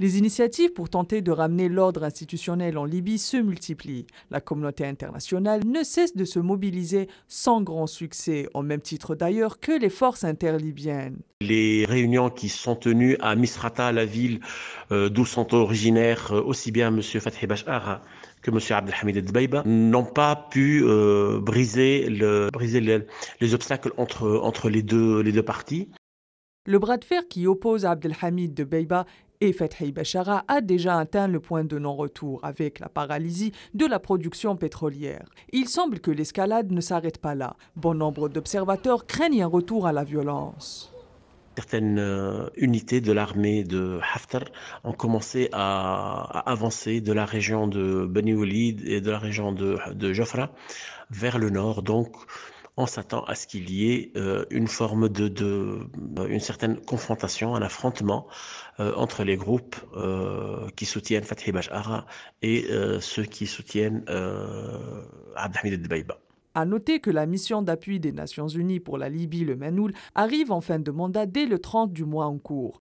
Les initiatives pour tenter de ramener l'ordre institutionnel en Libye se multiplient. La communauté internationale ne cesse de se mobiliser sans grand succès, au même titre d'ailleurs que les forces interlibyennes. Les réunions qui sont tenues à Misrata, la ville euh, d'où sont originaires euh, aussi bien M. Fathi Bachar que M. Abdelhamid Dbeiba, n'ont pas pu euh, briser, le, les obstacles entre, les, deux, parties. Le bras de fer qui oppose Abdelhamid de Beiba et Fethi Bechara a déjà atteint le point de non-retour avec la paralysie de la production pétrolière. Il semble que l'escalade ne s'arrête pas là. Bon nombre d'observateurs craignent un retour à la violence certaines euh, unités de l'armée de Haftar ont commencé à, avancer de la région de Beni Walid et de la région de, de Jofra vers le nord. Donc, on s'attend à ce qu'il y ait euh, une forme de, de, euh, une certaine confrontation, un affrontement euh, entre les groupes qui soutiennent Fatih Bajara et ceux qui soutiennent Abdelhamid Dbeiba. À noter que la mission d'appui des Nations Unies pour la Libye, le Manoul, arrive en fin de mandat dès le 30 du mois en cours.